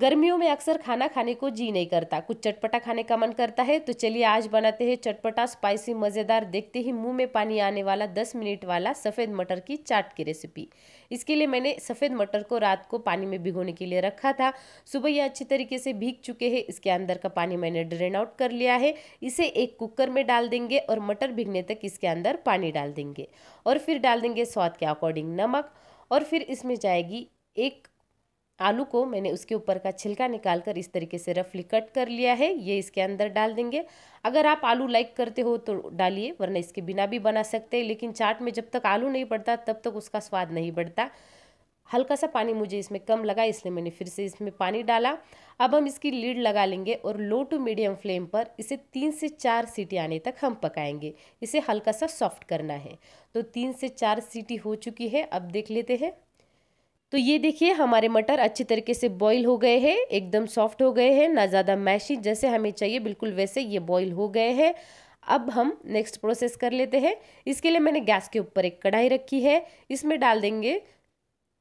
गर्मियों में अक्सर खाना खाने को जी नहीं करता कुछ चटपटा खाने का मन करता है तो चलिए आज बनाते हैं चटपटा स्पाइसी मज़ेदार देखते ही मुंह में पानी आने वाला 10 मिनट वाला सफ़ेद मटर की चाट की रेसिपी इसके लिए मैंने सफ़ेद मटर को रात को पानी में भिगोने के लिए रखा था सुबह यह अच्छी तरीके से भीग चुके हैं इसके अंदर का पानी मैंने ड्रेन आउट कर लिया है इसे एक कुकर में डाल देंगे और मटर भिगने तक इसके अंदर पानी डाल देंगे और फिर डाल देंगे स्वाद के अकॉर्डिंग नमक और फिर इसमें जाएगी एक आलू को मैंने उसके ऊपर का छिलका निकाल कर इस तरीके से रफली कट कर लिया है ये इसके अंदर डाल देंगे अगर आप आलू लाइक करते हो तो डालिए वरना इसके बिना भी बना सकते हैं लेकिन चाट में जब तक आलू नहीं पड़ता तब तक उसका स्वाद नहीं बढ़ता हल्का सा पानी मुझे इसमें कम लगा इसलिए मैंने फिर से इसमें पानी डाला अब हम इसकी लीड लगा लेंगे और लो टू मीडियम फ्लेम पर इसे तीन से चार सीटी आने तक हम पकाएंगे इसे हल्का सा सॉफ्ट करना है तो तीन से चार सीटी हो चुकी है अब देख लेते हैं तो ये देखिए हमारे मटर अच्छे तरीके से बॉईल हो गए हैं एकदम सॉफ्ट हो गए हैं ना ज़्यादा मैशी जैसे हमें चाहिए बिल्कुल वैसे ये बॉईल हो गए हैं अब हम नेक्स्ट प्रोसेस कर लेते हैं इसके लिए मैंने गैस के ऊपर एक कढ़ाई रखी है इसमें डाल देंगे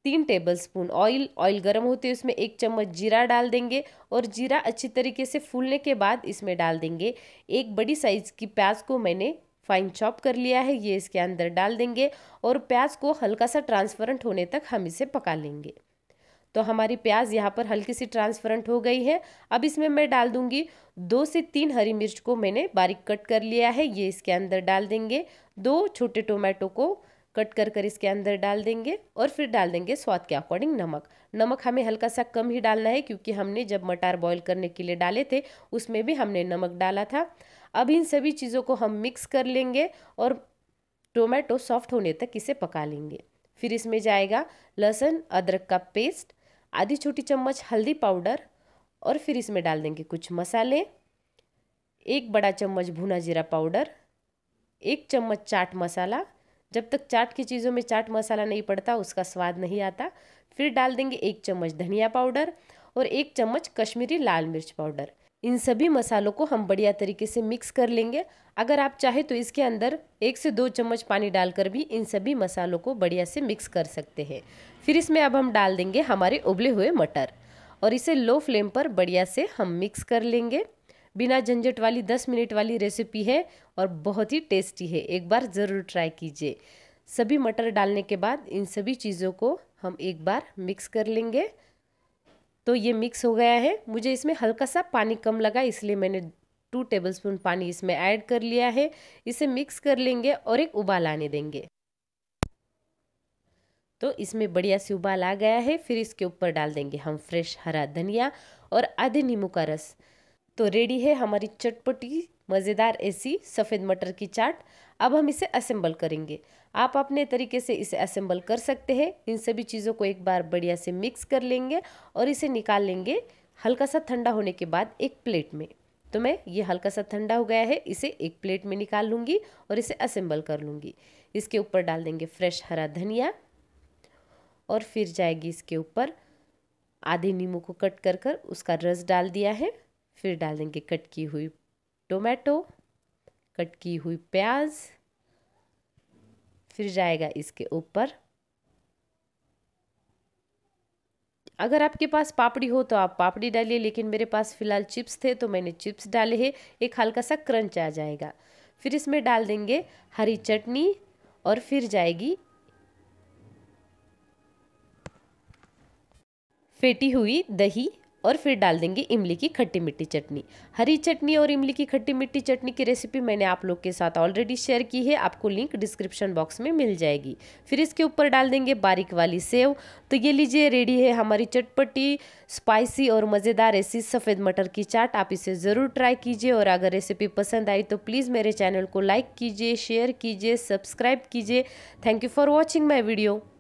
तीन टेबल स्पून ऑयल ऑयल गर्म होते उसमें एक चम्मच जीरा डाल देंगे और जीरा अच्छी तरीके से फूलने के बाद इसमें डाल देंगे एक बड़ी साइज़ की प्याज को मैंने फाइन चॉप कर लिया है ये इसके अंदर डाल देंगे और प्याज को हल्का सा ट्रांसफरेंट होने तक हम इसे पका लेंगे तो हमारी प्याज यहाँ पर हल्की सी ट्रांसफरेंट हो गई है अब इसमें मैं डाल दूंगी दो से तीन हरी मिर्च को मैंने बारीक कट कर लिया है ये इसके अंदर डाल देंगे दो छोटे टोमेटो को कट कर कर इसके अंदर डाल देंगे और फिर डाल देंगे स्वाद के अकॉर्डिंग नमक नमक हमें हल्का सा कम ही डालना है क्योंकि हमने जब मटार बॉईल करने के लिए डाले थे उसमें भी हमने नमक डाला था अब इन सभी चीज़ों को हम मिक्स कर लेंगे और टोमेटो सॉफ्ट होने तक इसे पका लेंगे फिर इसमें जाएगा लहसुन अदरक का पेस्ट आधी छोटी चम्मच हल्दी पाउडर और फिर इसमें डाल देंगे कुछ मसाले एक बड़ा चम्मच भुना जीरा पाउडर एक चम्मच चाट मसाला जब तक चाट की चीज़ों में चाट मसाला नहीं पड़ता उसका स्वाद नहीं आता फिर डाल देंगे एक चम्मच धनिया पाउडर और एक चम्मच कश्मीरी लाल मिर्च पाउडर इन सभी मसालों को हम बढ़िया तरीके से मिक्स कर लेंगे अगर आप चाहे तो इसके अंदर एक से दो चम्मच पानी डालकर भी इन सभी मसालों को बढ़िया से मिक्स कर सकते हैं फिर इसमें अब हम डाल देंगे हमारे उबले हुए मटर और इसे लो फ्लेम पर बढ़िया से हम मिक्स कर लेंगे बिना झंझट वाली दस मिनट वाली रेसिपी है और बहुत ही टेस्टी है एक बार ज़रूर ट्राई कीजिए सभी मटर डालने के बाद इन सभी चीज़ों को हम एक बार मिक्स कर लेंगे तो ये मिक्स हो गया है मुझे इसमें हल्का सा पानी कम लगा इसलिए मैंने टू टेबलस्पून पानी इसमें ऐड कर लिया है इसे मिक्स कर लेंगे और एक उबाल आने देंगे तो इसमें बढ़िया से उबाल आ गया है फिर इसके ऊपर डाल देंगे हम फ्रेश हरा धनिया और आधे नींबू का रस तो रेडी है हमारी चटपटी मज़ेदार ऐसी सफ़ेद मटर की चाट अब हम इसे असेंबल करेंगे आप अपने तरीके से इसे असेंबल कर सकते हैं इन सभी चीज़ों को एक बार बढ़िया से मिक्स कर लेंगे और इसे निकाल लेंगे हल्का सा ठंडा होने के बाद एक प्लेट में तो मैं ये हल्का सा ठंडा हो गया है इसे एक प्लेट में निकाल लूँगी और इसे असेंबल कर लूँगी इसके ऊपर डाल देंगे फ्रेश हरा धनिया और फिर जाएगी इसके ऊपर आधे नींबू को कट कर कर उसका रस डाल दिया है फिर डाल देंगे कट की हुई टोमेटो कट की हुई प्याज फिर जाएगा इसके ऊपर अगर आपके पास पापड़ी हो तो आप पापड़ी डालिए लेकिन मेरे पास फ़िलहाल चिप्स थे तो मैंने चिप्स डाले हैं एक हल्का सा क्रंच आ जाएगा फिर इसमें डाल देंगे हरी चटनी और फिर जाएगी फेटी हुई दही और फिर डाल देंगे इमली की खट्टी मिट्टी चटनी हरी चटनी और इमली की खट्टी मिट्टी चटनी की रेसिपी मैंने आप लोग के साथ ऑलरेडी शेयर की है आपको लिंक डिस्क्रिप्शन बॉक्स में मिल जाएगी फिर इसके ऊपर डाल देंगे बारीक वाली सेव तो ये लीजिए रेडी है हमारी चटपटी स्पाइसी और मज़ेदार ऐसी सफ़ेद मटर की चाट आप इसे ज़रूर ट्राई कीजिए और अगर रेसिपी पसंद आई तो प्लीज़ मेरे चैनल को लाइक कीजिए शेयर कीजिए सब्सक्राइब कीजिए thank you for watching my video